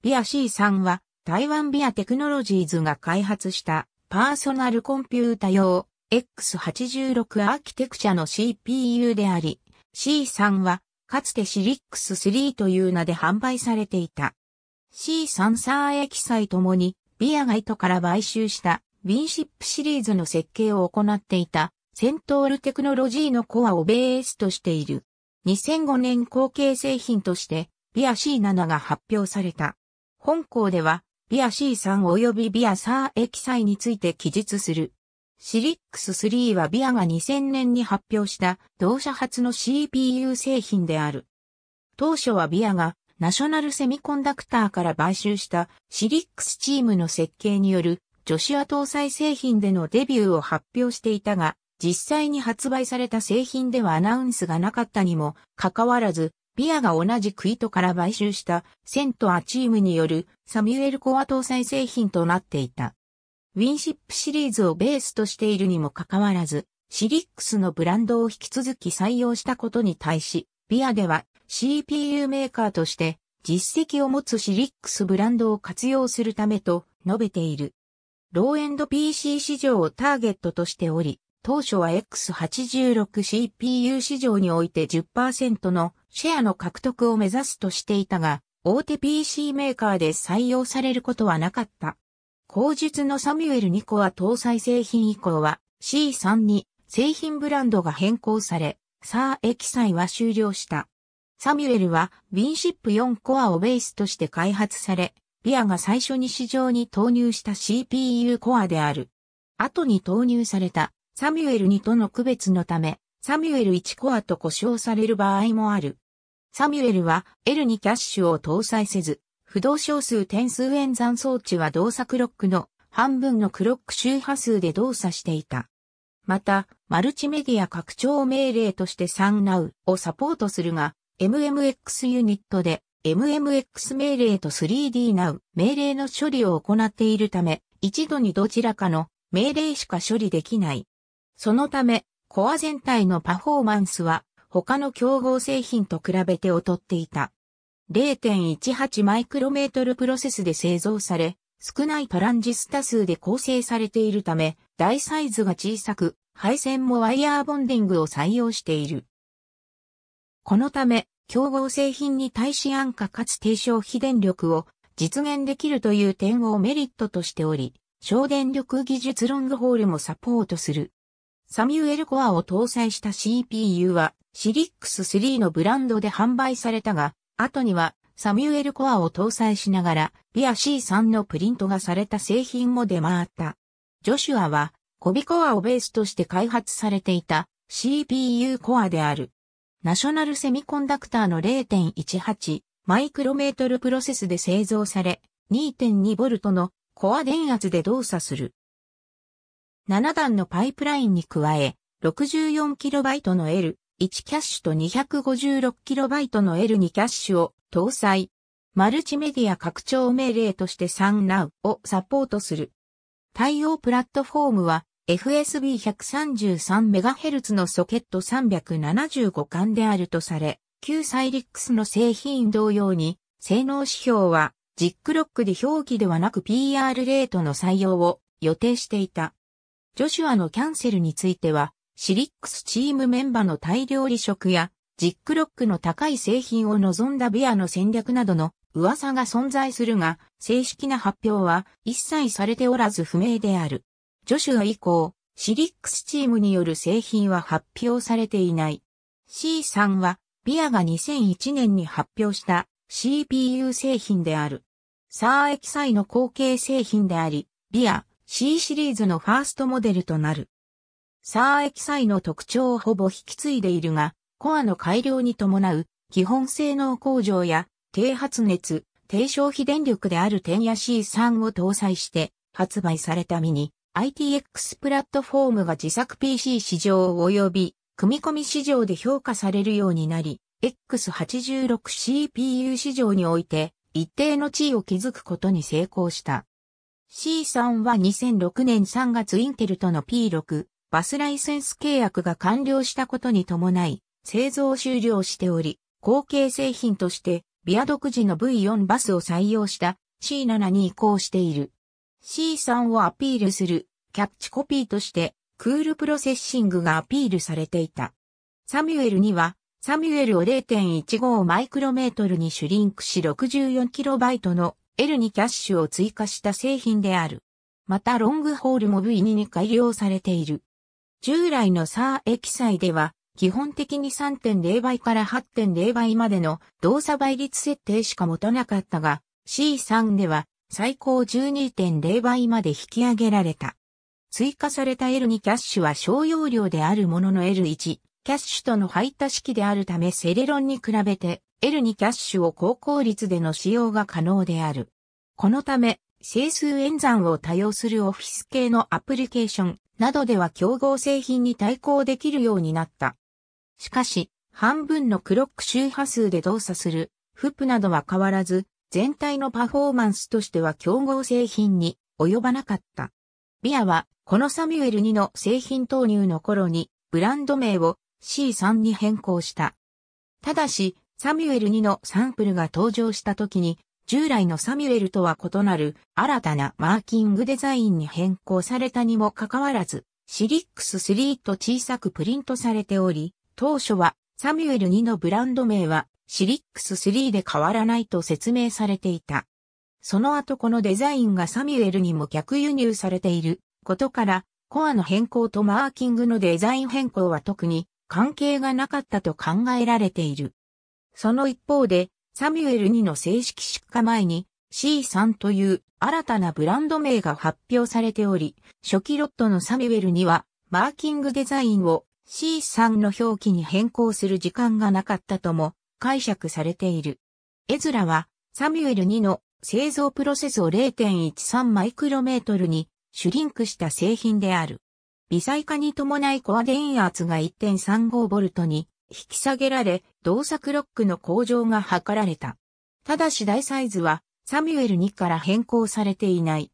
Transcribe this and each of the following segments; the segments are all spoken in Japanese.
ビア C3 は台湾ビアテクノロジーズが開発したパーソナルコンピュータ用 X86 アーキテクチャの CPU であり C3 はかつてシリックス3という名で販売されていた。C3 サーエサイともにビアガイトから買収したウィンシップシリーズの設計を行っていたセントールテクノロジーのコアをベースとしている。2005年後継製品としてビア C7 が発表された。本校では、ビア C3 及びビアサーエキサイについて記述する。シリックス3はビアが2000年に発表した同社初の CPU 製品である。当初はビアがナショナルセミコンダクターから買収したシリックスチームの設計による女子ア搭載製品でのデビューを発表していたが、実際に発売された製品ではアナウンスがなかったにもかかわらず、ビアが同じクイトから買収したセントアチームによるサミュエルコア搭載製品となっていた。ウィンシップシリーズをベースとしているにもかかわらず、シリックスのブランドを引き続き採用したことに対し、ビアでは CPU メーカーとして実績を持つシリックスブランドを活用するためと述べている。ローエンド PC 市場をターゲットとしており、当初は X86CPU 市場において10%のシェアの獲得を目指すとしていたが、大手 PC メーカーで採用されることはなかった。後述のサミュエル2コア搭載製品以降は C3 に製品ブランドが変更され、サーエ記載は終了した。サミュエルは WinShip 4コアをベースとして開発され、ビアが最初に市場に投入した CPU コアである。後に投入されたサミュエル2との区別のため、サミュエル1コアと呼称される場合もある。サミュエルは L にキャッシュを搭載せず、不動小数点数演算装置は動作クロックの半分のクロック周波数で動作していた。また、マルチメディア拡張命令として 3Now をサポートするが、MMX ユニットで MMX 命令と 3DNow 命令の処理を行っているため、一度にどちらかの命令しか処理できない。そのため、コア全体のパフォーマンスは他の競合製品と比べて劣っていた。0.18マイクロメートルプロセスで製造され、少ないトランジスタ数で構成されているため、台サイズが小さく、配線もワイヤーボンディングを採用している。このため、競合製品に対し安価かつ低消費電力を実現できるという点をメリットとしており、省電力技術ロングホールもサポートする。サミュエルコアを搭載した CPU はシリックス3のブランドで販売されたが、後にはサミュエルコアを搭載しながら、ビア C3 のプリントがされた製品も出回った。ジョシュアは、コビコアをベースとして開発されていた CPU コアである。ナショナルセミコンダクターの0.18マイクロメートルプロセスで製造され、2.2ボルトのコア電圧で動作する。7段のパイプラインに加え、64KB の L1 キャッシュと 256KB の L2 キャッシュを搭載。マルチメディア拡張命令として 3Now をサポートする。対応プラットフォームは FSB133MHz のソケット375巻であるとされ、旧サイリックスの製品同様に、性能指標はジ i c ロックで表記ではなく PR レートの採用を予定していた。ジョシュアのキャンセルについては、シリックスチームメンバーの大量離職や、ジックロックの高い製品を望んだビアの戦略などの噂が存在するが、正式な発表は一切されておらず不明である。ジョシュア以降、シリックスチームによる製品は発表されていない。C さんは、ビアが2001年に発表した CPU 製品である。サーエキサイの後継製品であり、ビア、C シリーズのファーストモデルとなる。サーエキサイの特徴をほぼ引き継いでいるが、コアの改良に伴う基本性能向上や低発熱、低消費電力である点や C3 を搭載して発売されたミニ ITX プラットフォームが自作 PC 市場及び組み込み市場で評価されるようになり、X86CPU 市場において一定の地位を築くことに成功した。C さんは2006年3月インテルとの P6 バスライセンス契約が完了したことに伴い製造終了しており、後継製品としてビア独自の V4 バスを採用した C7 に移行している。C さんをアピールするキャッチコピーとしてクールプロセッシングがアピールされていた。サミュエルにはサミュエルを0.15マイクロメートルにシュリンクし6 4イトの L にキャッシュを追加した製品である。またロングホールも V2 に改良されている。従来のサーエ記載では、基本的に3.0倍から8.0倍までの動作倍率設定しか持たなかったが、C3 では最高12.0倍まで引き上げられた。追加された L2 キャッシュは小容量であるものの L1 キャッシュとの排他式であるためセレロンに比べて L2 キャッシュを高効率での使用が可能である。このため、整数演算を多用するオフィス系のアプリケーションなどでは競合製品に対抗できるようになった。しかし、半分のクロック周波数で動作するフップなどは変わらず、全体のパフォーマンスとしては競合製品に及ばなかった。ビアは、このサミュエル2の製品投入の頃に、ブランド名を C3 に変更した。ただし、サミュエル2のサンプルが登場した時に、従来のサミュエルとは異なる新たなマーキングデザインに変更されたにもかかわらず、シリックス3と小さくプリントされており、当初はサミュエル2のブランド名はシリックス3で変わらないと説明されていた。その後このデザインがサミュエルにも逆輸入されていることから、コアの変更とマーキングのデザイン変更は特に関係がなかったと考えられている。その一方で、サミュエル2の正式出荷前に C3 という新たなブランド名が発表されており、初期ロットのサミュエルにはマーキングデザインを C3 の表記に変更する時間がなかったとも解釈されている。エズラはサミュエル2の製造プロセスを0.13マイクロメートルにシュリンクした製品である。微細化に伴いコア電圧が 1.35V に引き下げられ、動作ロックの向上が図られた。ただし大サイズはサミュエル2から変更されていない。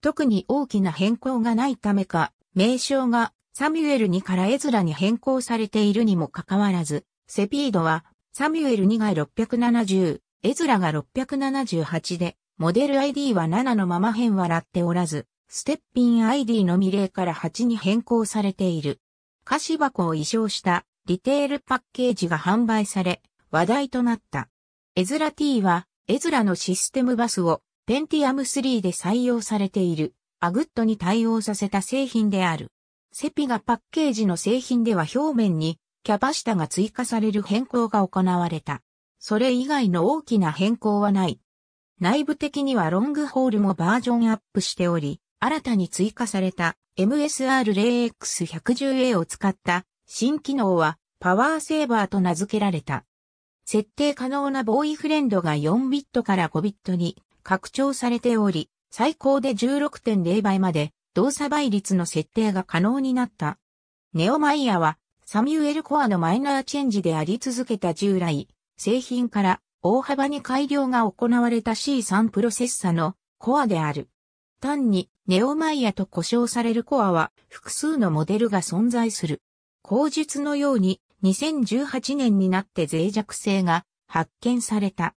特に大きな変更がないためか、名称がサミュエル2からエズラに変更されているにもかかわらず、セピードはサミュエル2が670、エズラが678で、モデル ID は7のまま変はらっておらず、ステッピン ID のレーから8に変更されている。歌詞箱を移称したリテールパッケージが販売され、話題となった。エズラ T は、エズラのシステムバスを、ペンティアム3で採用されている、アグッドに対応させた製品である。セピがパッケージの製品では表面に、キャパシタが追加される変更が行われた。それ以外の大きな変更はない。内部的にはロングホールもバージョンアップしており、新たに追加された MSR0X110A を使った新機能はパワーセーバーと名付けられた。設定可能なボーイフレンドが4ビットから5ビットに拡張されており、最高で16.0倍まで動作倍率の設定が可能になった。ネオマイヤはサミュエルコアのマイナーチェンジであり続けた従来、製品から大幅に改良が行われた C3 プロセッサのコアである。単にネオマイヤと呼称されるコアは複数のモデルが存在する。口述のように2018年になって脆弱性が発見された。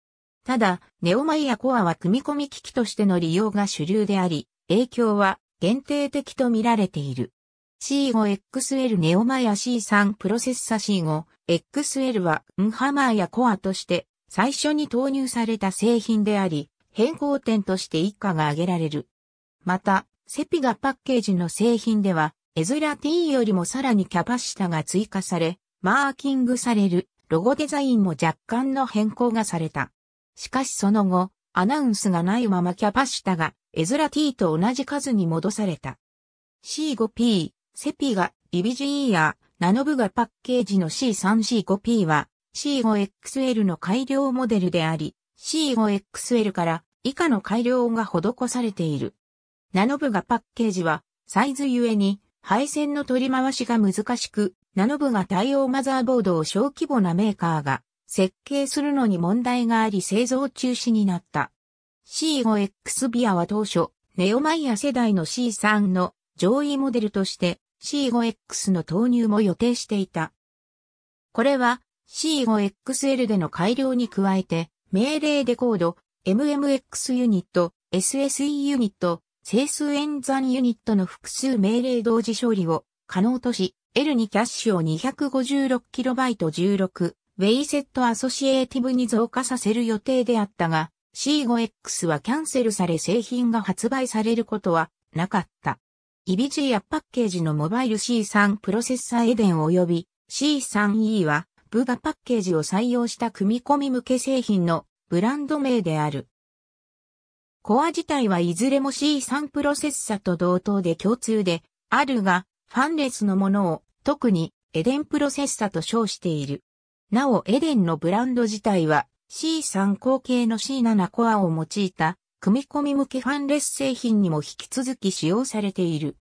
ただ、ネオマイやコアは組み込み機器としての利用が主流であり、影響は限定的と見られている。C5XL ネオマイや C3 プロセッサ C5XL はウンハマーやコアとして最初に投入された製品であり、変更点として以下が挙げられる。また、セピガパッケージの製品では、エズラ T よりもさらにキャパシタが追加され、マーキングされるロゴデザインも若干の変更がされた。しかしその後、アナウンスがないままキャパシタがエズラ T と同じ数に戻された。C5P、セピがビビジーやナノブがパッケージの C3C5P は C5XL の改良モデルであり、C5XL から以下の改良が施されている。ナノブがパッケージはサイズゆえに配線の取り回しが難しく、ナノブが対応マザーボードを小規模なメーカーが設計するのに問題があり製造中止になった。C5X ビアは当初、ネオマイヤ世代の C3 の上位モデルとして C5X の投入も予定していた。これは C5XL での改良に加えて、命令デコード、MMX ユニット、SSE ユニット、整数演算ユニットの複数命令同時処理を可能とし、L にキャッシュを 256KB16 ウェイセットアソシエーティブに増加させる予定であったが、C5X はキャンセルされ製品が発売されることはなかった。イビジーやパッケージのモバイル C3 プロセッサーエデン及び C3E はブガパッケージを採用した組み込み向け製品のブランド名である。コア自体はいずれも C3 プロセッサと同等で共通であるが、ファンレスのものを特にエデンプロセッサと称している。なおエデンのブランド自体は C3 後継の C7 コアを用いた組み込み向けファンレス製品にも引き続き使用されている。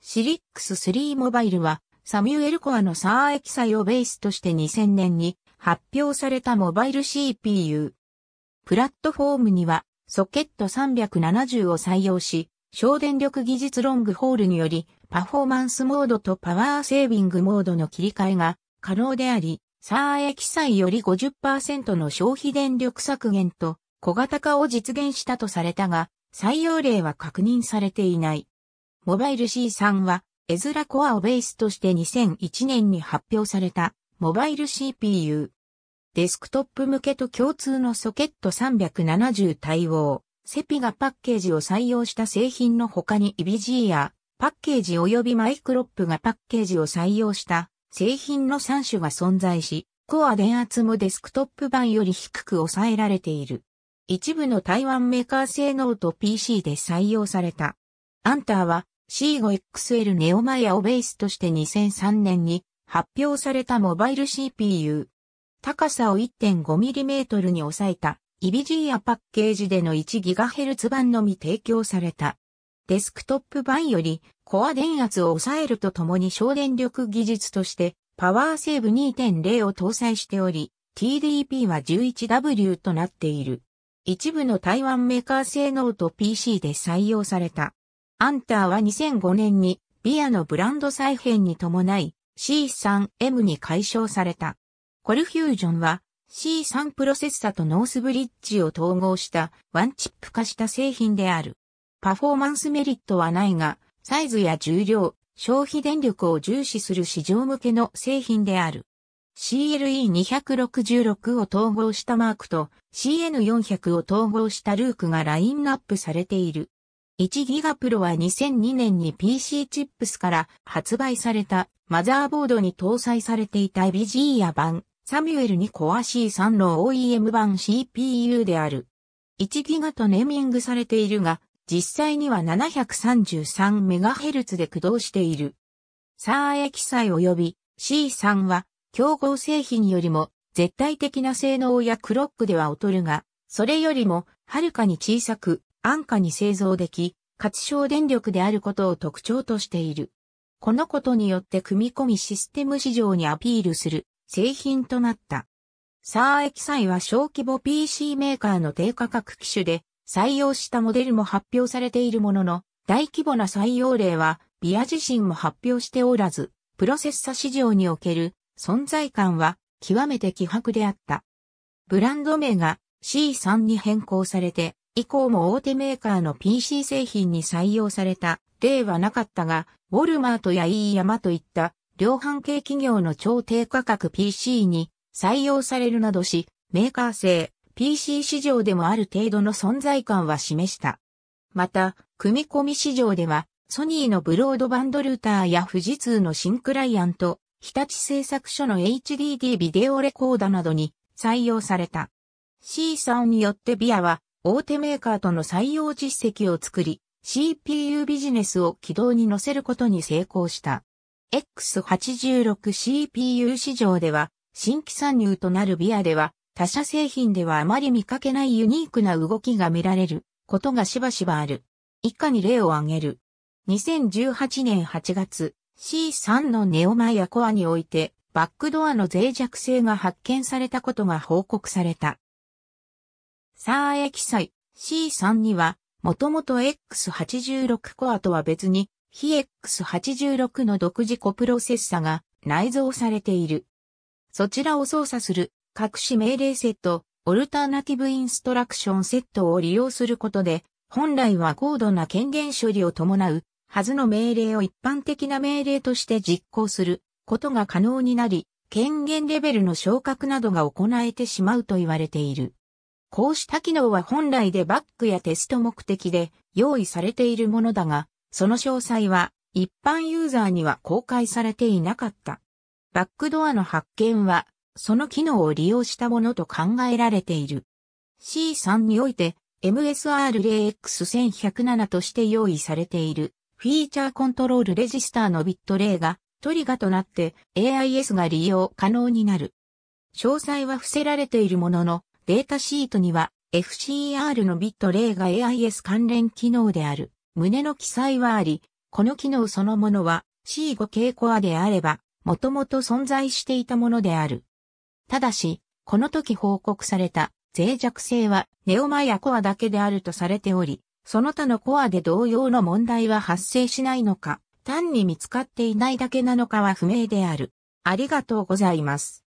シリックス3モバイルはサミュエルコアのサーエキサイをベースとして2000年に発表されたモバイル CPU。プラットフォームにはソケット370を採用し、省電力技術ロングホールにより、パフォーマンスモードとパワーセービングモードの切り替えが可能であり、サーエ記載より50%の消費電力削減と小型化を実現したとされたが、採用例は確認されていない。モバイル C3 は、エズラコアをベースとして2001年に発表されたモバイル CPU、デスクトップ向けと共通のソケット370対応。セピがパッケージを採用した製品の他に EBG やパッケージ及びマイクロップがパッケージを採用した製品の3種が存在し、コア電圧もデスクトップ版より低く抑えられている。一部の台湾メーカー性能と PC で採用された。アンターは C5XL ネオマイアをベースとして2003年に発表されたモバイル CPU 高さを 1.5mm に抑えた、イビジーアパッケージでの 1GHz 版のみ提供された。デスクトップ版よりコア電圧を抑えるとともに省電力技術としてパワーセーブ2.0を搭載しており、TDP は 11W となっている。一部の台湾メーカー性能と PC で採用された。アンターは2005年にビアのブランド再編に伴い C3M に解消された。コルフュージョンは C3 プロセッサとノースブリッジを統合したワンチップ化した製品である。パフォーマンスメリットはないが、サイズや重量、消費電力を重視する市場向けの製品である。CLE266 を統合したマークと CN400 を統合したルークがラインナップされている。1ギガプロは2002年に PC チップスから発売されたマザーボードに搭載されていた BG や版サミュエルにコア C3 の OEM 版 CPU である。1ギガとネーミングされているが、実際には 733MHz で駆動している。サーエサ載及び C3 は競合製品よりも絶対的な性能やクロックでは劣るが、それよりもはるかに小さく安価に製造でき、かつ省電力であることを特徴としている。このことによって組み込みシステム市場にアピールする製品となった。サーエキサイは小規模 PC メーカーの低価格機種で採用したモデルも発表されているものの、大規模な採用例はビア自身も発表しておらず、プロセッサ市場における存在感は極めて希薄であった。ブランド名が C3 に変更されて、以降も大手メーカーの PC 製品に採用された例はなかったが、ウォルマートや E 山といった量販系企業の超低価格 PC に採用されるなどし、メーカー製 PC 市場でもある程度の存在感は示した。また、組み込み市場では、ソニーのブロードバンドルーターや富士通の新クライアント、日立製作所の HDD ビデオレコーダなどに採用された。C さんによってビアは大手メーカーとの採用実績を作り、CPU ビジネスを軌道に乗せることに成功した。X86CPU 市場では、新規参入となるビアでは、他社製品ではあまり見かけないユニークな動きが見られることがしばしばある。以下に例を挙げる。2018年8月、C3 のネオマイアコアにおいて、バックドアの脆弱性が発見されたことが報告された。サーエサイ C3 には、もともと X86 コアとは別に非 x 8 6の独自コプロセッサが内蔵されている。そちらを操作する隠し命令セット、オルターナティブインストラクションセットを利用することで、本来は高度な権限処理を伴うはずの命令を一般的な命令として実行することが可能になり、権限レベルの昇格などが行えてしまうと言われている。こうした機能は本来でバックやテスト目的で用意されているものだが、その詳細は一般ユーザーには公開されていなかった。バックドアの発見は、その機能を利用したものと考えられている。C3 において MSR0X1107 として用意されているフィーチャーコントロールレジスターのビット例がトリガとなって AIS が利用可能になる。詳細は伏せられているもののデータシートには FCR のビット例が AIS 関連機能である。胸の記載はあり、この機能そのものは C5 系コアであれば、もともと存在していたものである。ただし、この時報告された脆弱性はネオマイアコアだけであるとされており、その他のコアで同様の問題は発生しないのか、単に見つかっていないだけなのかは不明である。ありがとうございます。